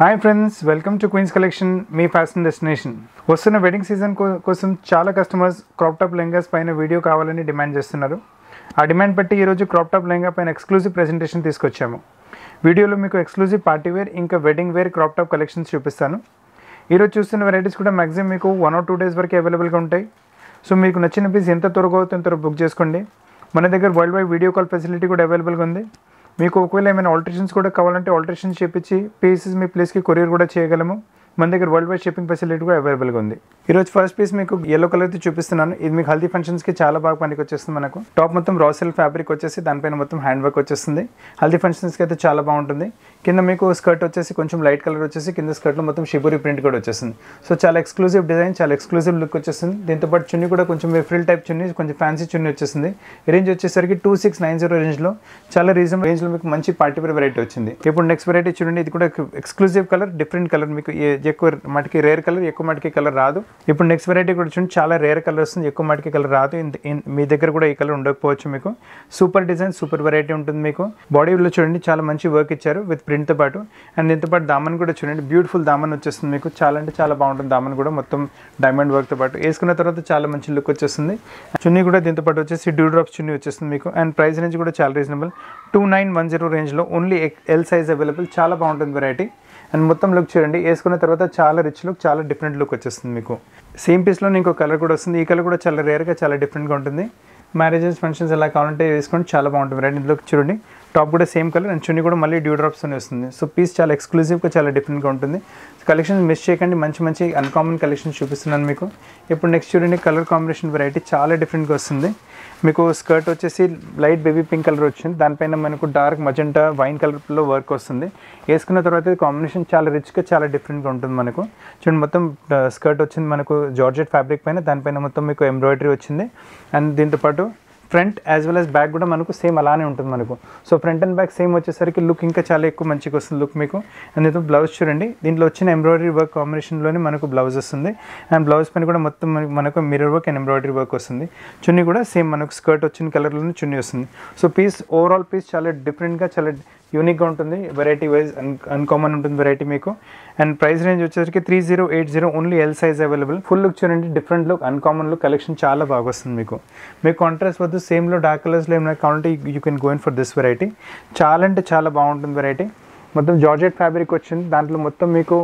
hi friends welcome to queens collection మీ fashion destination వస్తున్న wedding season కోసం చాలా కస్టమర్స్ క్రాప్ టాప్ లెంగాస్ పైన వీడియో కావాలని డిమాండ్ చేస్తున్నారు ఆ డిమాండ్ బట్టి ఈరోజు క్రాప్ టాప్ లెంగా పైన ఎక్స్క్లూజివ్ ప్రెజెంటేషన్ తీసుకొచ్చాము వీడియోలో మీకు ఎక్స్క్లూజివ్ పార్టీ వేర్ ఇంకా wedding wear crop top collections చూపిస్తాను ఈరోజు చూస్తున్న వెరైటీస్ కూడా మ్యాక్సిమం మీకు వన్ ఆర్ టూ డేస్ వరకు అవైలబుల్గా ఉంటాయి సో మీకు నచ్చిన పీస్ ఎంత త్వరగా అవుతుందో బుక్ చేసుకోండి మన దగ్గర world wide video call facility కూడా అవైలబుల్గా ఉంది మీకు ఒకవేళ ఏమైనా ఆల్టరేషన్స్ కూడా కావాలంటే ఆల్టరేషన్స్ చేపించి పీసెస్ మీ ప్లేస్కి కొరియర్ కూడా చేయగలము మన దగ్గర వరల్డ్ వైడ్ షిప్పింగ్ ఫెసిలిటీ కూడా అవైలబుల్గా ఉంది ఈరోజు ఫస్ట్ పీస్ మీకు ఎల్లో కలర్ తో చూపిస్తున్నాను ఇది మీకు హల్దీ ఫంక్షన్స్ కి చాలా బాగా పనికి వచ్చేస్తుంది మనకు టాప్ మొత్తం రా ఫ్యాబ్రిక్ వచ్చేసి దానిపైన మొత్తం హ్యాండ్ వర్క్ వచ్చేస్తుంది హల్దీ ఫంక్షన్స్ కి అయితే చాలా బాగుంటుంది కింద మీకు స్కర్ట్ వచ్చేసి కొంచెం లైట్ కలర్ వచ్చేసి కింద లో మొత్తం షిబురి ప్రింట్ కూడా వచ్చేస్తుంది సో చాలా ఎక్స్క్లూజివ్ డిజైన్ చాలా ఎక్స్క్లూజివ్ లుక్ వచ్చేస్తుంది పాటు చున్నీ కూడా కొంచెం ఫ్రిల్ టైప్ చున్నీ కొంచెం ఫ్యాన్సీ చున్నీ వచ్చేసింది రేంజ్ వచ్చేసరికి టూ సిక్స్ నైన్ జీరో రేంజ్లో చాలా రీజనబుల్ రేంజ్లో మీకు మంచి పార్టీ వెరైటీ వచ్చింది ఇప్పుడు నెక్స్ట్ వెరైటీ చూడండి ఇది కూడా ఎక్స్క్లూజివ్ కలర్ డిఫరెంట్ కలర్ మీకు ఎక్కువ మటుకి రేర్ కలర్ ఎక్కువ మటుకి కలర్ రాదు ఇప్పుడు నెక్స్ట్ వెరైటీ కూడా చూడండి చాలా రేర్ కలర్ వస్తుంది ఎక్కువ మటుకి కలర్ రాదు మీ దగ్గర కూడా ఈ కలర్ ఉండకపోవచ్చు మీకు సూపర్ డిజైన్ సూపర్ వెరైటీ ఉంటుంది మీకు బాడీలో చూడండి చాలా మంచి వర్క్ ఇచ్చారు విత్ ప్రింట్తో పాటు అండ్ దీంతో పాటు దామన్ కూడా చూడండి బ్యూటిఫుల్ దామన్ వచ్చేస్తుంది మీకు చాలా అంటే చాలా బాగుంటుంది దామన్ కూడా మొత్తం డైమండ్ వర్క్తో పాటు వేసుకున్న తర్వాత చాలా మంచి లుక్ వచ్చేస్తుంది చున్నీ కూడా దీంతో పాటు వచ్చేసి డ్యూ డ్రాప్స్ చున్నీ వచ్చేస్తుంది మీకు అండ్ ప్రైస్ రేంజ్ కూడా చాలా reasonable two nine one zero రేంజ్లో ఓన్లీ ఎల్ సైజ్ అవైలబుల్ చాలా బాగుంటుంది వెరైటీ అండ్ మొత్తం లుక్ చూడండి వేసుకున్న తర్వాత చాలా రిచ్ లుక్ చాలా డిఫరెంట్ లుక్ వచ్చేస్తుంది మీకు సేమ్ పీస్లో ఇంకో కలర్ కూడా వస్తుంది ఈ కలర్ కూడా చాలా రేర్గా చాలా డిఫరెంట్గా ఉంటుంది మ్యారేజెస్ ఫంక్షన్స్ ఎలా కావాలంటే వేసుకోండి చాలా బాగుంటుంది రెండు లుక్ చూడండి టాప్ కూడా సేమ్ కలర్ అండ్ చున్నీ కూడా మళ్ళీ డ్యూ అనే వస్తుంది సో పీస్ చాలా ఎక్స్క్లూజివ్గా చాలా డిఫరెంట్గా ఉంటుంది కలెక్షన్స్ మిస్ చేయకండి మంచి మంచి అన్కామన్ కలెక్షన్స్ చూపిస్తున్నాను మీకు ఇప్పుడు నెక్స్ట్ చూడండి కలర్ కాంబినేషన్ వెరైటీ చాలా డిఫరెంట్గా వస్తుంది మీకు స్కర్ట్ వచ్చేసి లైట్ బేబీ పింక్ కలర్ వచ్చింది దానిపైన మనకు డార్క్ మజెంటా వైన్ కలర్లో వర్క్ వస్తుంది వేసుకున్న తర్వాత కాంబినేషన్ చాలా రిచ్గా చాలా డిఫరెంట్గా ఉంటుంది మనకు చూడండి మొత్తం స్కర్ట్ uh, వచ్చింది మనకు జార్జెట్ ఫ్యాబ్రిక్ పైన దానిపైన మొత్తం మీకు ఎంబ్రాయిడరీ వచ్చింది అండ్ దీంతోపాటు front as well as back కూడా మనకు సేమ్ అలానే ఉంటుంది మనకు so front and back same వచ్చేసరికి లుక్ ఇంకా చాలా ఎక్కువ మంచిగా వస్తుంది లుక్ మీకు అండ్ బ్లౌజ్ చూడండి దీంట్లో వచ్చిన ఎంబ్రాయిడరీ వర్క్ కాంబినేషన్లోనే మనకు బ్లౌజ్ వస్తుంది అండ్ బ్లౌజ్ పని కూడా మొత్తం మనకు mirror work and embroidery work వస్తుంది చున్నీ కూడా సేమ్ మనకు స్కర్ట్ వచ్చిన కలర్లోనే చున్నీ వస్తుంది సో పీస్ ఓవరాల్ పీస్ చాలా డిఫరెంట్గా చాలా యూనిక్గా ఉంటుంది వెరైటీ వైజ్ అన్ అన్కామన్ ఉంటుంది వెరైటీ మీకు అండ్ ప్రైస్ రేంజ్ వచ్చేసరికి three zero eight zero only L size available full look చూడండి different look uncommon look collection చాలా బాగా వస్తుంది మీకు మీకు కాంట్రాస్ట్ వద్దు సేమ్లో డార్క్ కలర్స్లో ఏమైనా కావాలంటే you can going for this variety చాలా అంటే చాలా బాగుంటుంది వెరైటీ మొత్తం జార్జెట్ ఫ్యాబ్రిక్ వచ్చింది దాంట్లో మొత్తం మీకు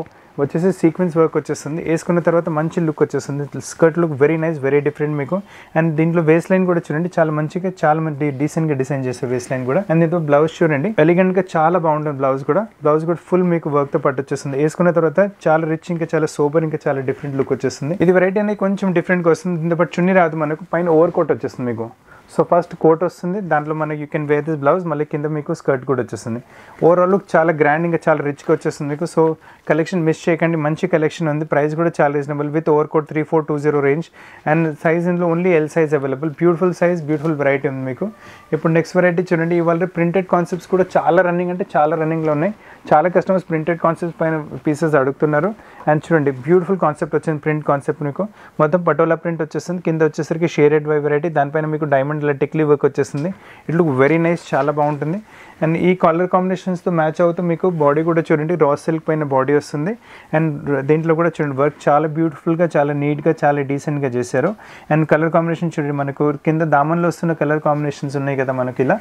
వచ్చేసి సీక్వెన్స్ వర్క్ వచ్చేస్తుంది వేసుకున్న తర్వాత మంచి లుక్ వచ్చేస్తుంది skirt look very nice very different మీకు అండ్ దీంట్లో వేస్ట్ లైన్ కూడా చూడండి చాలా మంచిగా చాలా మంది డీసెంట్ గా డిజైన్ చేస్తారు వేస్ట్ లైన్ కూడా అండ్ దీంతో బ్లౌజ్ చూడండి ఎలిగెంట్ గా చాలా బాగుంటుంది బ్లౌజ్ కూడా బ్లౌజ్ కూడా ఫుల్ మీకు వర్క్ తో పట్టు వచ్చేస్తుంది వేసుకున్న తర్వాత చాలా రిచ్ ఇంకా చాలా సూపర్ ఇంకా చాలా డిఫరెంట్ లుక్ వచ్చేస్తుంది ఇది వెరైటీ అనేది కొంచెం డిఫరెంట్ గా వస్తుంది దీంతో పాటు చున్నీ రాదు మనకు పైన ఓవర్ కోట్ వచ్చేస్తుంది మీకు సో ఫస్ట్ కోట్ వస్తుంది దాంట్లో మనకి you can wear this blouse మళ్ళీ కింద మీకు స్కర్ట్ కూడా వచ్చేస్తుంది ఓవరాల్ లుక్ చాలా గ్రాండింగ్గా చాలా రిచ్గా వచ్చేస్తుంది మీకు సో కలెక్షన్ మిస్ చేయకండి మంచి కలెక్షన్ ఉంది ప్రైస్ కూడా చాలా reasonable with over coat three four two zero range and size ఇందులో only L size available beautiful size beautiful variety ఉంది మీకు ఇప్పుడు నెక్స్ట్ వెరైటీ చూడండి ఇవాళ ప్రింటెడ్ కాన్సెప్ట్స్ కూడా చాలా రన్నింగ్ అంటే చాలా రన్నింగ్లో ఉన్నాయి చాలా కస్టమర్స్ ప్రింటెడ్ కాన్సెప్ట్స్ పైన పీసెస్ అడుగుతున్నారు అండ్ చూడండి బ్యూటిఫుల్ కాన్సెప్ట్ వచ్చింది ప్రింట్ కాన్సెప్ట్ మీకు మొత్తం పటోలా ప్రింట్ వచ్చేస్తుంది కింద వచ్చేసరికి షేరెడ్ వై వెరైటీ దానిపైన మీకు డైమండ్ ఇలా టెక్లీ వర్క్ వచ్చేసింది ఇట్ లుక్ వెరీ నైస్ చాలా బాగుంటుంది అండ్ ఈ కలర్ కాంబినేషన్స్తో మ్యాచ్ అవుతూ మీకు బాడీ కూడా చూడండి రా సిల్క్ పైన బాడీ వస్తుంది అండ్ దీంట్లో కూడా చూడండి వర్క్ చాలా బ్యూటిఫుల్గా చాలా నీట్గా చాలా డీసెంట్గా చేశారు అండ్ కలర్ కాంబినేషన్ చూడండి మనకు కింద దామన్లో వస్తున్న కలర్ కాంబినేషన్స్ ఉన్నాయి కదా మనకి ఇలా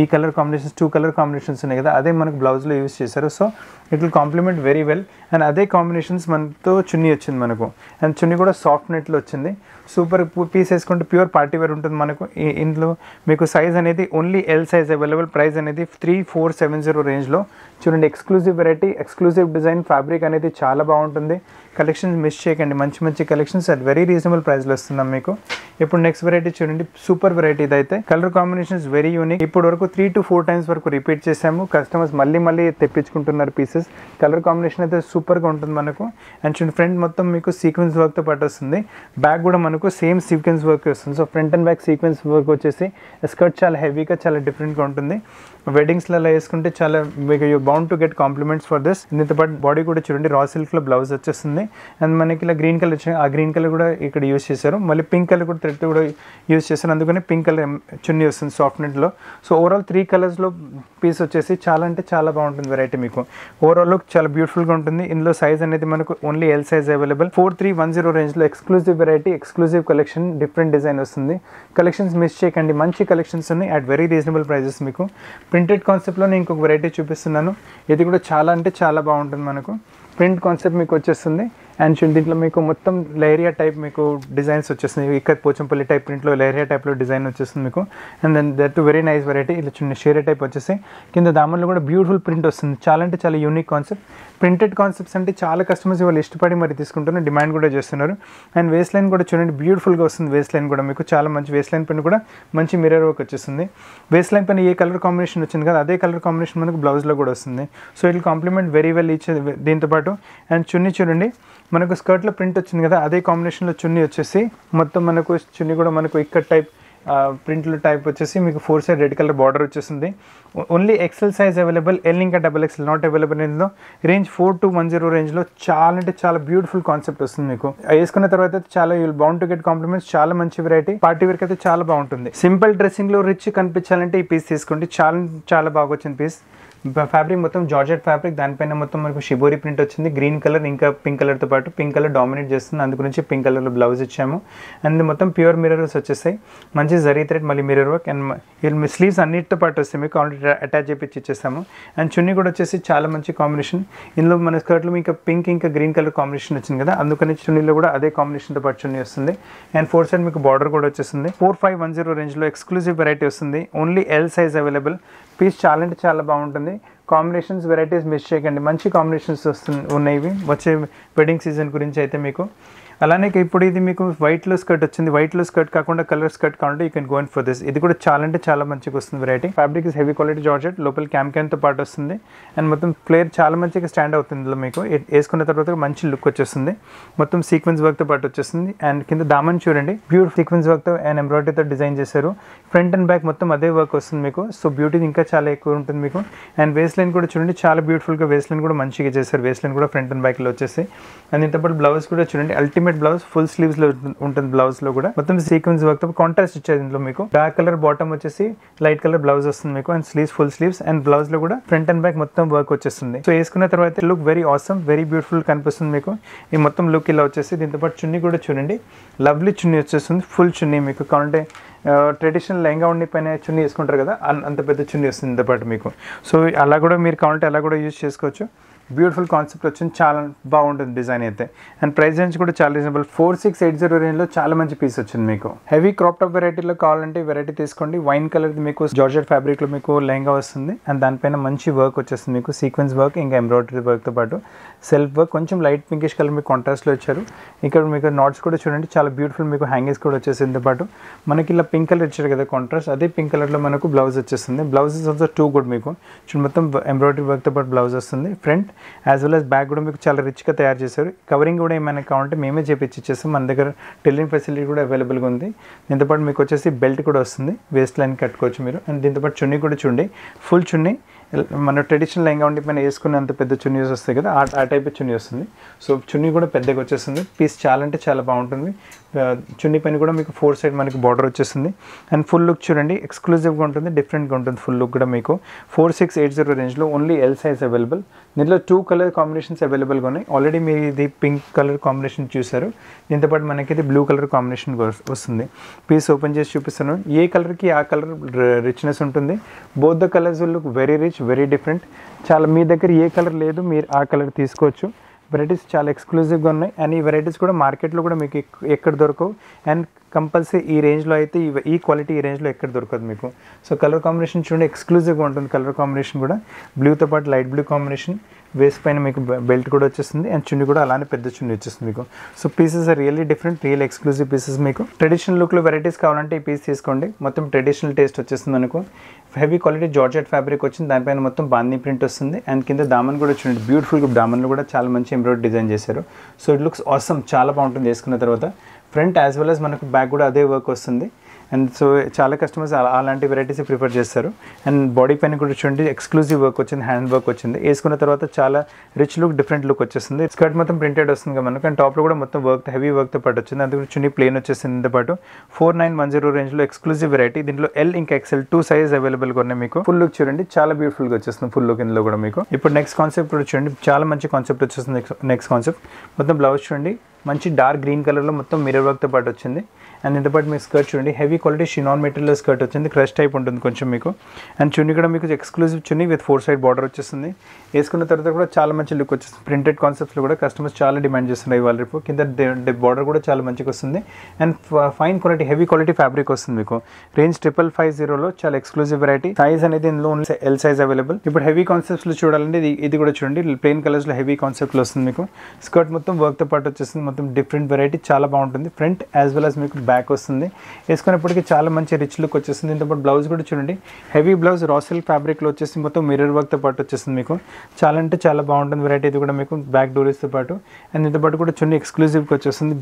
ఈ colour combinations two colour combinations ఉన్నాయి కదా అదే మనకు బ్లౌజ్లో యూస్ చేశారు so it will compliment very well and అదే కాంబినేషన్స్ మనతో చున్నీ వచ్చింది మనకు అండ్ చున్నీ కూడా సాఫ్ట్ నెట్లో వచ్చింది సూపర్ పీస్ వేసుకుంటే ప్యూర్ పార్టీ వేర్ ఉంటుంది మనకు ఇందులో మీకు సైజ్ అనేది only L size available price అనేది త్రీ ఫోర్ సెవెన్ జీరో రేంజ్లో చూడండి exclusive variety exclusive design fabric అనేది చాలా బాగుంటుంది కలెక్షన్స్ మిస్ చేయకండి మంచి మంచి కలెక్షన్స్ అట్ వెరీ రీజనబుల్ ప్రైస్లో వస్తున్నాం మీకు ఇప్పుడు నెక్స్ట్ వెరైటీ చూడండి సూపర్ వెరైటీ అయితే కలర్ కాంబినేషన్స్ వెరీ యూనిక్ ఇప్పుడు వరకు త్రీ టు ఫోర్ టైమ్స్ వరకు రిపీట్ చేసాము కస్టమర్స్ మళ్ళీ మళ్ళీ తెప్పించుకుంటున్నారు పీసెస్ కలర్ కాంబినేషన్ అయితే సూపర్గా ఉంటుంది మనకు అండ్ చూడండి ఫ్రంట్ మొత్తం మీకు సీక్వెన్స్ వర్క్తో పాటు వస్తుంది బ్యాక్ కూడా మనకు సేమ్ సీక్వెన్స్ వర్క్ వస్తుంది so front and back sequence work వచ్చేసి స్కర్ట్ చాలా హెవీగా చాలా డిఫరెంట్గా ఉంటుంది వెడ్డింగ్స్లలో వేసుకుంటే చాలా మీకు you bound to get compliments for this దీంతో పాటు బాడీ కూడా చూడండి రా సిల్క్లో బ్లౌజ్ వచ్చేస్తుంది వస్తుంది అండ్ మనకి ఇలా గ్రీన్ కలర్ ఆ గ్రీన్ కలర్ కూడా ఇక్కడ యూస్ చేశారు మళ్ళీ పింక్ కలర్ కూడా థ్రెడ్ కూడా యూస్ చేశారు అందుకని పింక్ కలర్ చున్నీ వస్తుంది సాఫ్ట్ నెట్లో సో ఓవరాల్ త్రీ కలర్స్లో పీస్ వచ్చేసి చాలా అంటే చాలా బాగుంటుంది వెరైటీ మీకు ఓవరాల్ లుక్ చాలా బ్యూటిఫుల్గా ఉంటుంది ఇందులో సైజ్ అనేది మనకు only L size available four three one zero రేంజ్లో exclusive variety exclusive collection different design వస్తుంది కలెక్షన్స్ మిస్ చేయకండి మంచి కలెక్షన్స్ ఉన్నాయి అట్ వెరీ రీజనబుల్ ప్రైజెస్ మీకు ప్రింటెడ్ కాన్సెప్ట్లో నేను ఇంకొక వెరైటీ చూపిస్తున్నాను ఇది కూడా చాలా అంటే చాలా బాగుంటుంది మనకు ప్రింట్ కాన్సెప్ట్ మీకు వచ్చేస్తుంది అండ్ చూడండి దీంట్లో మీకు మొత్తం లేరియా టైప్ మీకు డిజైన్స్ వచ్చేస్తున్నాయి ఇక్కడ పోచంపల్లి టైప్ ప్రింట్లో లేరియా టైప్లో డిజైన్ వచ్చేస్తుంది మీకు and then that very nice variety ఇలా చిన్న షేరే టైప్ వచ్చేసి కింద దామన్లో కూడా బ్యూటిఫుల్ ప్రింట్ వస్తుంది చాలా అంటే చాలా యూనిక్ కాన్సెప్ట్ ప్రింటెడ్ కాన్సెప్ట్స్ అంటే చాలా కస్టమర్స్ వాళ్ళు ఇష్టపడి మరి తీసుకుంటున్నారు డిమాండ్ కూడా చేస్తున్నారు అండ్ వేస్ట్ లైన్ కూడా చూడండి బ్యూటిఫుల్గా వస్తుంది వేస్ట్ లైన్ కూడా మీకు చాలా మంచి వేస్ట్ లైన్ పైన కూడా మంచి మిరర్ వర్క్ వచ్చేస్తుంది వేస్ట్ లైన్ పైన ఏ కలర్ కాంబినేషన్ వచ్చింది కదా అదే కలర్ కాంబినేషన్ మనకు బ్లౌజ్లో కూడా వస్తుంది so it compliment very well ఇచ్చే దీంతోపాటు అండ్ చున్నీ చూడండి మనకు స్కర్ట్లో ప్రింట్ వచ్చింది కదా అదే కాంబినేషన్లో చున్నీ వచ్చేసి మొత్తం మనకు చున్నీ కూడా మనకు ఇక్కడ టైప్ ప్రింట్లు టైప్ వచ్చేసి మీకు four side red colour border వచ్చేసింది only XL size available L ఇంకా డబల్ ఎక్సెల్ నాట్ అవైలబుల్ అయిందో range four two one zero రేంజ్లో చాలా అంటే చాలా బ్యూటిఫుల్ కాన్సెప్ట్ వస్తుంది మీకు వేసుకున్న తర్వాత చాలా you'll bound to get compliments చాలా మంచి వెరైటీ పార్టీ వేర్కి అయితే చాలా బాగుంటుంది సింపుల్ డ్రెస్సింగ్లో రిచ్ కనిపించాలంటే ఈ పీస్ తీసుకోండి చాలా చాలా బాగా వచ్చింది పీస్ ఫ్యాబ్రిక్ మొత్తం జార్జెట్ ఫ్యాబ్రిక్ దానిపైన మొత్తం మనకు షిబోరి ప్రింట్ వచ్చింది గ్రీన్ కలర్ ఇంకా పింక్ కలర్తో పాటు పింక్ కలర్ డామినేట్ చేస్తుంది అందుకు నుంచి పింక్ కలర్లో బ్లౌజ్ ఇచ్చాము అండ్ మొత్తం ప్యూర్ మిరర్స్ వచ్చేస్తాయి మంచి జరీ థ్రెడ్ మళ్ళీ మిరర్ వర్క్ అండ్ స్లీవ్స్ అన్నిటితో పాటు వస్తాయి మీకు ఆల్రెడీ అటాచ్ చేపించి ఇచ్చేస్తాము అండ్ చున్నీ కూడా వచ్చేసి చాలా మంచి కాంబినేషన్ ఇందులో మన స్కర్ట్లో ఇంకా పింక్ ఇంకా గ్రీన్ కలర్ కాంబినేషన్ వచ్చింది కదా అందుకని చున్నీలో కూడా అదే కాంబినేషన్తో పాటు చున్నీ వస్తుంది అండ్ ఫోర్ సైడ్ మీకు బార్డర్ కూడా వచ్చేస్తుంది ఫోర్ ఫైవ్ వన్ జీరో రేంజ్లో ఎక్స్క్లూజివ్ వెరైటీ వస్తుంది only L size available piece చాలా అంటే చాలా బాగుంటుంది కాంబినేషన్స్ వెరైటీస్ మిస్ చేయకండి మంచి కాంబినేషన్స్ వస్తు ఉన్నాయి వచ్చే వెడ్డింగ్ సీజన్ గురించి అయితే మీకు అలానే ఇప్పుడు ఇది మీకు వైట్లో స్కర్ట్ వచ్చింది వైట్లో స్కర్ట్ కాకుండా కలర్ స్కర్ట్ కాకుండా you can gone for this ఇది కూడా చాలా అంటే చాలా మంచిగా వస్తుంది variety fabric is heavy quality georgette లోపల క్యామ్కెన్తో పాటు వస్తుంది అండ్ మొత్తం ప్లేయర్ చాలా మంచిగా స్టాండ్ అవుతుంది ఇందులో మీకు వేసుకున్న తర్వాత మంచి లుక్ వచ్చేస్తుంది మొత్తం సీక్వెన్స్ వర్క్తో పాటు వచ్చేస్తుంది అండ్ కింద దామన్ చూడండి బ్యూటిఫుల్ సీక్వెన్స్ వర్క్తో అండ్ ఎంబ్రాయిడరీతో డిజైన్ చేశారు ఫ్రంట్ అండ్ బ్యాక్ మొత్తం అదే వర్క్ వస్తుంది మీకు సో బ్యూటీ ఇంకా చాలా ఎక్కువ ఉంటుంది మీకు అండ్ వేస్ట్ లైన్ కూడా చూడండి చాలా బ్యూటిఫుల్గా వేస్ట్ లైన్ కూడా మంచిగా చేశారు వేస్ట్ లైన్ కూడా ఫ్రంట్ అండ్ బ్యాక్లో వచ్చేసి అండ్ ఇంతపాటు బ్లౌజ్ కూడా చూడండి ultimate readymade blouse full sleeves లో ఉంటుంది బ్లౌజ్ లో కూడా మొత్తం సీక్వెన్స్ వర్క్ తో కాంట్రాస్ట్ ఇచ్చేది ఇందులో మీకు డార్క్ కలర్ బాటమ్ వచ్చేసి లైట్ కలర్ బ్లౌజ్ వస్తుంది మీకు and sleeves full sleeves and blouse లో కూడా ఫ్రంట్ అండ్ బ్యాక్ మొత్తం వర్క్ వచ్చేస్తుంది సో వేసుకున్న తర్వాత look very awesome very beautiful కనిపిస్తుంది మీకు ఈ మొత్తం లుక్ ఇలా వచ్చేసి దీంతో పాటు చున్నీ కూడా చూడండి లవ్లీ చున్నీ వచ్చేస్తుంది ఫుల్ చున్నీ మీకు కావాలంటే ట్రెడిషనల్ లెహంగా ఉండి పైన చున్నీ వేసుకుంటారు కదా అంత పెద్ద చున్నీ వస్తుంది ఇంతపాటు మీకు సో అలా కూడా మీరు కావాలంటే అలా కూడా యూజ్ చేసుకోవచ్చు బ్యూటిఫుల్ కాన్సెప్ట్ వచ్చింది చాలా బాగుంటుంది డిజైన్ అయితే అండ్ ప్రైస్ రేంజ్ కూడా చాలా reasonable four six eight zero రేంజ్లో చాలా మంచి పీస్ వచ్చింది మీకు హెవీ క్రాప్ టాప్ వెరైటీలో కావాలంటే వెరైటీ తీసుకోండి వైన్ కలర్ మీకు జార్జెట్ ఫ్యాబ్రిక్లో మీకు లెహంగా వస్తుంది అండ్ దానిపైన మంచి వర్క్ వచ్చేస్తుంది మీకు సీక్వెన్స్ వర్క్ ఇంకా ఎంబ్రాయిడరీ వర్క్తో పాటు సెల్ఫ్ వర్క్ కొంచెం లైట్ పింకిష్ కలర్ మీకు కాంట్రాస్ట్లో ఇచ్చారు ఇక్కడ మీకు నాట్స్ కూడా చూడండి చాలా బ్యూటిఫుల్ మీకు హ్యాంగర్స్ కూడా వచ్చేసింది పాటు మనకి ఇలా పింక్ కలర్ ఇచ్చారు కదా కాంట్రాస్ట్ అదే పింక్ కలర్లో మనకు బ్లౌజ్ వచ్చేస్తుంది blouse is also too good మీకు మొత్తం ఎంబ్రాయిడరీ వర్క్తో పాటు బ్లౌజ్ వస్తుంది front as well as bag కూడా మీకు చాలా రిచ్గా తయారు చేశారు కవరింగ్ కూడా ఏమైనా కావాలంటే మేమే చేపించి ఇచ్చేస్తాం మన దగ్గర టెల్లింగ్ ఫెసిలిటీ కూడా అవైలబుల్గా ఉంది దీంతోపాటు మీకు వచ్చేసి బెల్ట్ కూడా వస్తుంది వేస్ట్ లైన్ కట్టుకోవచ్చు మీరు అండ్ దీంతోపాటు చున్నీ కూడా చూడండి ఫుల్ చున్నీ మన ట్రెడిషనల్ లెంగా ఉండి పైన అంత పెద్ద చున్నీస్ వస్తాయి కదా ఆ ఆ టైప్ చున్నీ వస్తుంది సో చున్నీ కూడా పెద్దగా వచ్చేస్తుంది పీస్ చాలా అంటే చాలా బాగుంటుంది చున్నీ పైన కూడా మీకు ఫోర్ సైడ్ మనకి బార్డర్ వచ్చేస్తుంది అండ్ ఫుల్ లుక్ చూడండి ఎక్స్క్లూజివ్గా ఉంటుంది డిఫరెంట్గా ఉంటుంది ఫుల్ లుక్ కూడా మీకు ఫోర్ సిక్స్ ఎయిట్ జీరో రేంజ్లో ఓన్లీ ఎల్ సైజ్ అవైలబుల్ దీంట్లో టూ కలర్ కాంబినేషన్స్ అవైలబుల్గా ఉన్నాయి ఆల్రెడీ మీరు ఇది పింక్ కలర్ కాంబినేషన్ చూసారు దీంతోపాటు మనకి ఇది బ్లూ కలర్ కాంబినేషన్ వస్తుంది పీస్ ఓపెన్ చేసి చూపిస్తాను ఏ కలర్కి ఆ కలర్ రిచ్నెస్ ఉంటుంది both the colours look very rich very different చాలా మీ దగ్గర ఏ కలర్ లేదు మీరు ఆ కలర్ తీసుకోవచ్చు వెరైటీస్ చాలా ఎక్స్క్లూజివ్గా ఉన్నాయి అండ్ ఈ వెరైటీస్ కూడా మార్కెట్లో కూడా మీకు ఎక్కడ దొరకవు అండ్ కంపల్సరీ ఈ రేంజ్లో అయితే ఈ క్వాలిటీ ఈ రేంజ్లో ఎక్కడ దొరకదు మీకు సో కలర్ కాంబినేషన్ చూడండి ఎక్స్క్లూజివ్గా ఉంటుంది కలర్ కాంబినేషన్ కూడా బ్లూతో పాటు లైట్ బ్లూ కాంబినేషన్ వేస్ట్ పైన మీకు బెల్ట్ కూడా వచ్చేస్తుంది అండ్ చున్ని కూడా అలానే పెద్ద చున్ని వచ్చేస్తుంది మీకు so pieces are really different real exclusive pieces మీకు ట్రెడిషనల్ లుక్లో వెరైటీస్ కావాలంటే ఈ పీస్ తీసుకోండి మొత్తం ట్రెడిషనల్ టేస్ట్ వచ్చేస్తుంది అనుకో హెవీ క్వాలిటీ జార్జెట్ ఫ్యాబ్రిక్ వచ్చింది దానిపైన మొత్తం బాందీ ప్రింట్ వస్తుంది అండ్ కింద దామన్ కూడా వచ్చింది బ్యూటిఫుల్ దామన్లు కూడా చాలా మంచి ఎంబ్రాయిడ్ డిజైన్ చేశారు సో ఇట్ లుక్స్ ఆసమ్ చాలా బాగుంటుంది వేసుకున్న తర్వాత ఫ్రంట్ యాజ్ వెల్ యాజ్ మనకు బ్యాక్ కూడా అదే వర్క్ వస్తుంది అండ్ సో చాలా కస్టమర్స్ అలాంటి వెరైటీస్ ప్రిఫర్ చేస్తారు అండ్ బాడీ పైన కూడా చూడండి ఎక్స్క్లూజివ్ వర్క్ వచ్చింది హ్యాండ్ వర్క్ వచ్చింది వేసుకున్న తర్వాత చాలా రిచ్ లుక్ డిఫరెంట్ లుక్ వచ్చేస్తుంది స్కర్ట్ మొత్తం ప్రింటెడ్ వస్తుంది కదా మనకు అండ్ టాప్లో కూడా మొత్తం వర్క్ హెవీ వర్క్తో పాటు వచ్చింది అందుకు చున్నీ ప్లేన్ వచ్చేసింది పాటు ఫోర్ నైన్ వన్ జీరో రేంజ్లో ఎక్స్క్లూజివ్ వెరైటీ దీంట్లో ఎల్ ఇంకా ఎక్సెల్ టూ సైజ్ అవైలబుల్గా ఉన్నాయి మీకు ఫుల్ లుక్ చూడండి చాలా బ్యూటిఫుల్గా వచ్చేస్తుంది ఫుల్ లుక్ ఇందులో కూడా మీకు ఇప్పుడు నెక్స్ట్ కాన్సెప్ట్ కూడా చూడండి చాలా మంచి కాన్సెప్ట్ వచ్చేస్తుంది నెక్స్ట్ కాన్సెప్ట్ మొత్తం బ్లౌజ్ చూడండి మంచి డార్క్ గ్రీన్ కలర్లో మొత్తం మిరర్ వర్క్తో పాటు వచ్చింది అండ్ ఇంత పాటు మీకు స్కర్ట్ చూడండి heavy quality chiffon material skirt వచ్చింది క్రష్ టైప్ ఉంటుంది కొంచెం మీకు అండ్ చున్నీ కూడా మీకు exclusive chunni with four side border వచ్చేస్తుంది వేసుకున్న తర్వాత కూడా చాలా మంచి లుక్ వచ్చేస్తుంది ప్రింటెడ్ కాన్సెప్ట్స్లో కూడా కస్టమర్స్ చాలా డిమాండ్ చేస్తున్నాయి ఇవాళ రేపు కింద బార్డర్ కూడా చాలా మంచిగా వస్తుంది and fine quality heavy quality fabric వస్తుంది మీకు రేంజ్ ట్రిపుల్ ఫైవ్ జీరోలో చాలా ఎక్స్క్లూజివ్ వెరైటీ సైజ్ అనేది ఇందులో ఎల్ సైజ్ అవైలబుల్ ఇప్పుడు హెవీ కాన్సెప్ట్స్లో చూడాలంటే ఇది ఇది కూడా చూడండి ప్లెయిన్ కలర్స్లో హెవీ కాన్సెప్ట్లో వస్తుంది మీకు స్కర్ట్ మొత్తం వర్క్తో పాటు వచ్చేస్తుంది మొత్తం డిఫరెంట్ వెరైటీ చాలా బాగుంటుంది ఫ్రంట్ యాజ్ వెల్ అస్ మీకు బ్యాక్ వస్తుంది వేసుకునేప్పటికీ చాలా మంచి రిచ్ లుక్ వచ్చేస్తుంది దీంతోపాటు బ్లౌజ్ కూడా చూడండి హెవీ బ్లౌజ్ రాసిల్ ఫ్యాబ్రిక్లో వచ్చేసి మొత్తం మిర్రర్ వర్క్తో పాటు వచ్చేస్తుంది మీకు చాలా అంటే చాలా బాగుంటుంది వెరైటీ ఇది కూడా మీకు బ్యాక్ డోరీస్తో పాటు అండ్ దీంతోపాటు కూడా చున్నీ ఎక్స్క్లూజివ్గా వచ్చేస్తుంది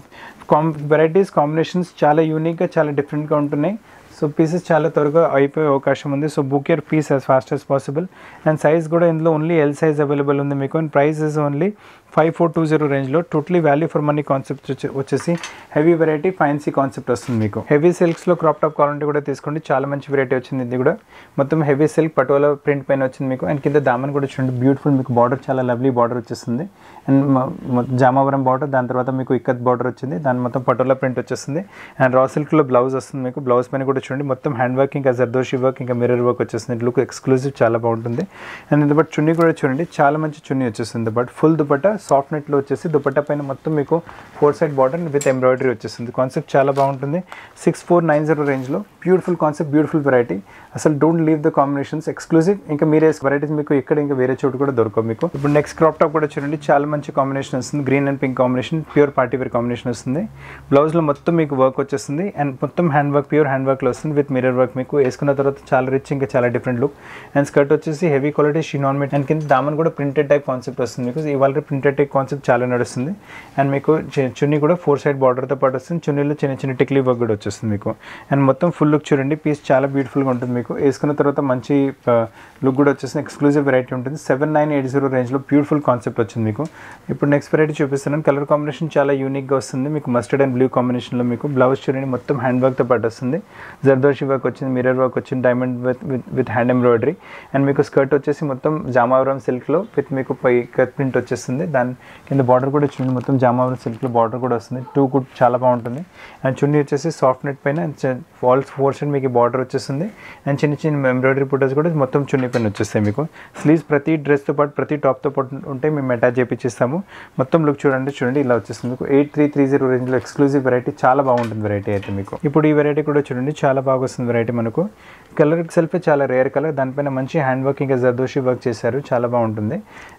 కాం వెరైటీస్ కాంబినేషన్స్ చాలా యూనిక్గా చాలా డిఫరెంట్గా ఉంటున్నాయి సో పీసెస్ చాలా త్వరగా అయిపోయే అవకాశం ఉంది so book your piece as fast as possible and size కూడా ఇందులో ఓన్లీ ఎల్ సైజ్ అవైలబుల్ ఉంది మీకు and price is only five four two zero రేంజ్లో totally value for money concept వచ్చేసి హెవీ వెరైటీ ఫైన్సీ కాన్సెప్ట్ వస్తుంది మీకు heavy సిల్క్స్లో crop top కావాలంటే కూడా తీసుకోండి చాలా మంచి వెరైటీ వచ్చింది ఇది కూడా మొత్తం హెవీ సిల్క్ పటోలా ప్రింట్ పైన వచ్చింది మీకు అండ్ కింద దామన్ కూడా చూడండి బ్యూటిఫుల్ మీకు బార్డర్ చాలా లవ్లీ బార్డర్ వచ్చేస్తుంది అండ్ జామావరం బార్డర్ దాని తర్వాత మీకు ఇక్కత్ బార్డర్ వచ్చింది దాని మొత్తం పటోలా ప్రింట్ వచ్చేస్తుంది అండ్ రా సిల్క్లో బ్లౌజ్ వస్తుంది మీకు బ్లౌజ్ పైన కూడా చూడండి మొత్తం హ్యాండ్ వర్క్ ఇంకా జర్దోషి వర్క్ ఇంకా మిర్రర్ వర్క్ వచ్చేస్తుంది లుక్ ఎక్స్క్లూజివ్ చాలా బాగుంటుంది అండ్ బట్ చున్నీ కూడా చూడండి చాలా మంచి చున్నీ వచ్చేస్తుంది బట్ ఫుల్ దుపట్ట సాఫ్ట్ నెట్లో వచ్చేసి దుపట్టా పైన మొత్తం మీకు four side border with embroidery వచ్చేసింది కాన్సెప్ట్ చాలా బాగుంటుంది సిక్స్ ఫోర్ నైన్ జీరో రేంజ్లో బ్యూటిఫుల్ కాన్సెప్ట్ బ్యూటిఫుల్ వెరైటీ అసలు don't leave the combinations exclusive ఇంకా మీరే వెరైటీస్ మీకు ఇక్కడ ఇంకా వేరే చోటు కూడా దొరకవు మీకు ఇప్పుడు నెక్స్ట్ క్రాప్ టాప్ కూడా చూడండి చాలా మంచి కాంబినేషన్ వస్తుంది green and pink combination pure party wear combination వస్తుంది బ్లౌజ్లో మొత్తం మీకు వర్క్ వచ్చేస్తుంది అండ్ మొత్తం హ్యాండ్ వర్క్ ప్యూర్ హ్యాండ్ వర్క్లో వస్తుంది విత్ మిరర్ వర్క్ మీకు వేసుకున్న తర్వాత చాలా రిచ్ ఇంకా చాలా డిఫరెంట్ లుక్ అండ్ స్కర్ట్ వచ్చేసి హెవీ క్వాలిటీ షీనాన్ మీట్ అండ్ కింద దామన్ కూడా ప్రింటెడ్ టైప్ కాన్సెప్ట్ వస్తుంది మీకు ఇవాళ ప్రింటెడ్ సింథెటిక్ కాన్సెప్ట్ చాలా నడుస్తుంది అండ్ మీకు చున్నీ కూడా ఫోర్ సైడ్ బార్డర్తో పాటు వస్తుంది చున్నీలో చిన్న చిన్న టిక్లీ వర్క్ కూడా వచ్చేస్తుంది మీకు అండ్ మొత్తం ఫుల్ లుక్ చూడండి పీస్ చాలా బ్యూటిఫుల్గా ఉంటుంది మీకు వేసుకున్న తర్వాత మంచి లుక్ కూడా వచ్చేస్తుంది ఎక్స్క్లూజివ్ వెరైటీ ఉంటుంది సెవెన్ నైన్ ఎయిట్ జీరో రేంజ్లో బ్యూటిఫుల్ కాన్సెప్ట్ వచ్చింది మీకు ఇప్పుడు నెక్స్ట్ వెరైటీ చూపిస్తున్నాను కలర్ కాంబినేషన్ చాలా యూనిక్గా వస్తుంది మీకు మస్టర్డ్ అండ్ బ్లూ కాంబినేషన్లో మీకు బ్లౌజ్ చూడండి మొత్తం హ్యాండ్ వర్క్తో పాటు వస్తుంది జర్దోషి వర్క్ వచ్చింది మిరర్ వర్క్ వచ్చింది diamond with with hand embroidery and మీకు స్కర్ట్ వచ్చేసి మొత్తం జామావరం సిల్క్లో విత్ మీకు పై కట్ ప్రింట్ వచ్చేస్తుంది అండ్ కింద బార్డర్ కూడా చూడండి మొత్తం జామాబుల్ సిల్క్లో బార్డర్ కూడా వస్తుంది టూ కుట్ చాలా బాగుంటుంది అండ్ చున్నీ వచ్చేసి సాఫ్ట్ నెట్ పైన ఫాల్స్ ఫోర్షన్ మీకు బార్డర్ వచ్చేస్తుంది అండ్ చిన్న చిన్న ఎంబ్రాయిడరీ బుటర్స్ కూడా మొత్తం చున్నీ పైన వచ్చేస్తాయి మీకు స్లీవ్స్ ప్రతి డ్రెస్తో పాటు ప్రతి టాప్తో పాటు ఉంటే మేము అటాచ్ చేపించేస్తాము మొత్తం లుక్ చూడండి చూడండి ఇలా వచ్చేస్తుంది మీకు ఎయిట్ త్రీ త్రీ జీరో రేంజ్లో ఎక్స్క్లూజివ్ వెరైటీ చాలా బాగుంటుంది వెరైటీ అయితే మీకు ఇప్పుడు ఈ వెరైటీ కూడా చూడండి చాలా బాగా వస్తుంది వెరైటీ మనకు కలర్ సెల్ఫే చాలా రేర్ కలర్ దానిపైన మంచి హ్యాండ్ వర్క్ ఇంకా జర్దోషి వర్క్ చేశారు చాలా బాగుంటుంది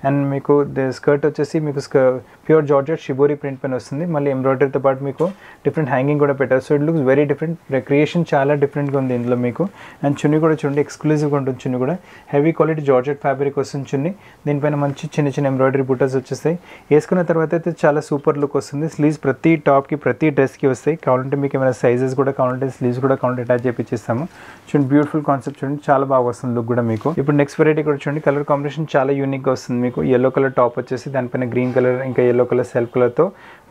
అండ్ మీకు స్కర్ట్ వచ్చేసి వచ్చేసి మీకు ప్యూర్ జార్జెట్ షిబోరి ప్రింట్ పైన వస్తుంది మళ్ళీ ఎంబ్రాయిడరీతో పాటు మీకు డిఫరెంట్ హ్యాంగింగ్ కూడా పెట్టారు so it looks very different creation చాలా డిఫరెంట్గా ఉంది ఇందులో మీకు అండ్ చున్ని కూడా చూడండి ఎక్స్క్లూజివ్గా ఉంటుంది చున్ని కూడా హెవీ క్వాలిటీ జార్జెట్ ఫ్యాబ్రిక్ వస్తుంది చున్ని దీనిపైన మంచి చిన్న చిన్న ఎంబ్రాయిడరీ బుటాస్ వచ్చేస్తాయి వేసుకున్న తర్వాత అయితే చాలా సూపర్ లుక్ వస్తుంది స్లీవ్స్ ప్రతి టాప్కి ప్రతి డ్రెస్కి వస్తాయి కావాలంటే మీకు ఏమైనా సైజెస్ కూడా కావాలంటే స్లీవ్స్ కూడా కావాలంటే అటాచ్ చేపించేస్తాము చూడండి బ్యూటిఫుల్ కాన్సెప్ట్ చూడండి చాలా బాగా వస్తుంది లుక్ కూడా మీకు ఇప్పుడు నెక్స్ట్ వెరైటీ కూడా చూడండి కలర్ కాంబినేషన్ చాలా యూనిక్గా వస్తుంది మీకు ఎల్లో కలర్ టాప్ వచ్చేసి దానిపైన పక్కన గ్రీన్ కలర్ ఇంకా ఎల్లో కలర్ సెల్ఫ్ కలర్తో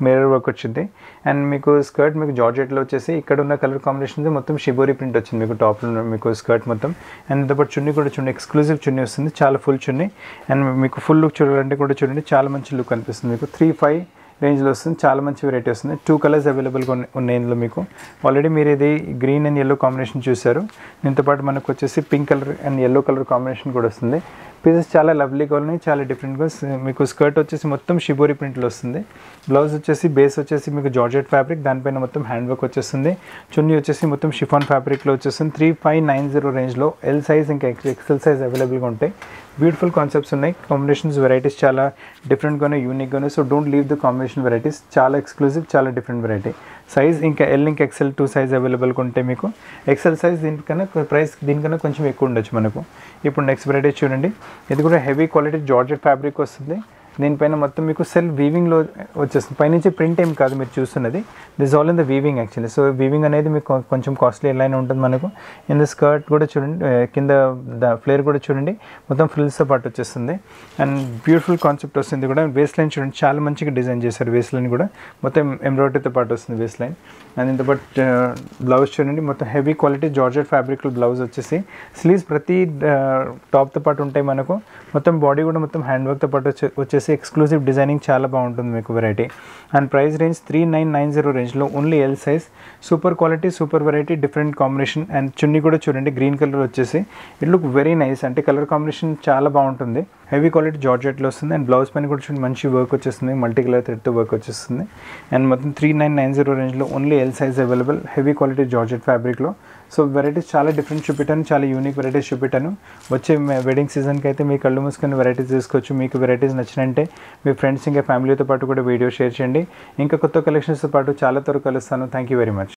మిర్రర్ వర్క్ వచ్చింది అండ్ మీకు స్కర్ట్ మీకు జార్జెట్లో వచ్చేసి ఇక్కడ ఉన్న కలర్ కాంబినేషన్ మొత్తం షిబోరీ ప్రింట్ వచ్చింది మీకు టాప్లో మీకు స్కర్ట్ మొత్తం అండ్ దాంతోపాటు చున్నీ కూడా చూడండి ఎక్స్క్లూజివ్ చున్నీ వస్తుంది చాలా ఫుల్ చున్నీ అండ్ మీకు ఫుల్ లుక్ చూడాలంటే కూడా చూడండి చాలా మంచి లుక్ అనిపిస్తుంది మీకు త్రీ ఫైవ్ రేంజ్లో వస్తుంది చాలా మంచి వెరైటీ వస్తుంది టూ కలర్స్ అవైలబుల్గా ఉన్నాయి ఇందులో మీకు ఆల్రెడీ మీరు ఇది గ్రీన్ అండ్ ఎల్లో కాంబినేషన్ చూశారు దీంతోపాటు మనకు వచ్చేసి pink colour and yellow colour combination కూడా వస్తుంది పీసెస్ చాలా లవ్లీగా ఉన్నాయి చాలా డిఫరెంట్గా మీకు స్కర్ట్ వచ్చేసి మొత్తం షిబోరి ప్రింట్లో వస్తుంది బ్లౌజ్ వచ్చేసి బేస్ వచ్చేసి మీకు జార్జెట్ ఫ్యాబ్రిక్ దానిపైన మొత్తం హ్యాండ్ వర్క్ వచ్చేస్తుంది చున్నీ వచ్చేసి మొత్తం షిఫాన్ ఫ్యాబ్రిక్లో వచ్చేస్తుంది త్రీ ఫైవ్ నైన్ జీరో రేంజ్లో ఎల్ సైజ్ ఇంకా ఎక్సెల్ సైజ్ అవైలబుల్గా ఉంటాయి బ్యూటిఫుల్ కాన్సెప్ట్స్ ఉన్నాయి కాంబినేషన్స్ వెరైటీస్ చాలా డిఫరెంట్గా ఉన్నాయి యూనిక్ ఉన్నాయి so don't leave the combination varieties చాలా ఎక్స్క్లూజివ్ చాలా డిఫరెంట్ వెరైటీ సైజ్ ఇంకా ఎల్ ఇంకా ఎక్సెల్ టూ సైజ్ అవైలబుల్గా ఉంటే మీకు ఎక్సెల్ సైజ్ దీనికన్నా ప్రైస్ దీనికన్నా కొంచెం ఎక్కువ ఉండొచ్చు మనకు ఇప్పుడు నెక్స్ట్ వెరైటీ చూడండి ఇది కూడా హెవీ క్వాలిటీ జార్జెట్ ఫ్యాబ్రిక్ వస్తుంది దీనిపైన మొత్తం మీకు సెల్ఫ్ వీవింగ్లో వచ్చేస్తుంది పైనుంచి ప్రింట్ ఏం కాదు మీరు చూస్తున్నది this all in the weaving actually so weaving అనేది మీకు కొంచెం కాస్ట్లీ లైన్ ఉంటుంది మనకు ఇన్ ద స్కర్ట్ కూడా చూడండి కింద ద ఫ్లేర్ కూడా చూడండి మొత్తం ఫ్రిల్స్తో పాటు వచ్చేస్తుంది అండ్ బ్యూటిఫుల్ కాన్సెప్ట్ వస్తుంది కూడా వేస్ట్ లైన్ చూడండి చాలా మంచిగా డిజైన్ చేశారు వేస్ట్ లైన్ కూడా మొత్తం ఎంబ్రాయిడరీతో పాటు వస్తుంది వేస్ట్ లైన్ అండ్ ఇంత బట్ బ్లౌజ్ చూడండి మొత్తం heavy quality georgette fabric blouse వచ్చేసి స్లీవ్స్ ప్రతి టాప్తో పాటు ఉంటాయి మనకు మొత్తం బాడీ కూడా మొత్తం హ్యాండ్ వర్క్తో పాటు వచ్చేసి ఎక్స్క్లూసివ్ డిజైనింగ్ చాలా బాగుంటుంది మీకు variety and price range three nine nine zero రేంజ్లో only L size super quality super variety different combination and chunni కూడా చూడండి గ్రీన్ కలర్ వచ్చేసి ఇట్ లుక్ వెరీ నైస్ అంటే కలర్ కాంబినేషన్ చాలా బాగుంటుంది హెవీ క్వాలిటీ జార్జెట్లో వస్తుంది అండ్ బ్లౌజ్ పైన కూడా చూడండి మంచి వర్క్ వచ్చేస్తుంది మల్టీ కలర్ థ్రెడ్తో వర్క్ వచ్చేస్తుంది అండ్ మొత్తం త్రీ నైన్ నైన్ జీరో రేంజ్లో only L size available heavy quality georgette ఫ్యాబ్రిక్లో సో వెరైటీస్ చాలా డిఫరెంట్ చూపెట్టాను చాలా యూనిక్ వెరైటీస్ చూపెట్టాను వచ్చే వెడ్డింగ్ సీజన్కి అయితే మీ కళ్ళు మూసుకొని వెరైటీస్ తీసుకోవచ్చు మీకు వెరైటీస్ నచ్చినంటే మీ ఫ్రెండ్స్ ఇంకా ఫ్యామిలీతో పాటు కూడా వీడియో షేర్ చేయండి ఇంకా కొత్త కలెక్షన్స్తో పాటు చాలా త్వరగా కలుస్తాను థ్యాంక్ యూ వెరీ మచ్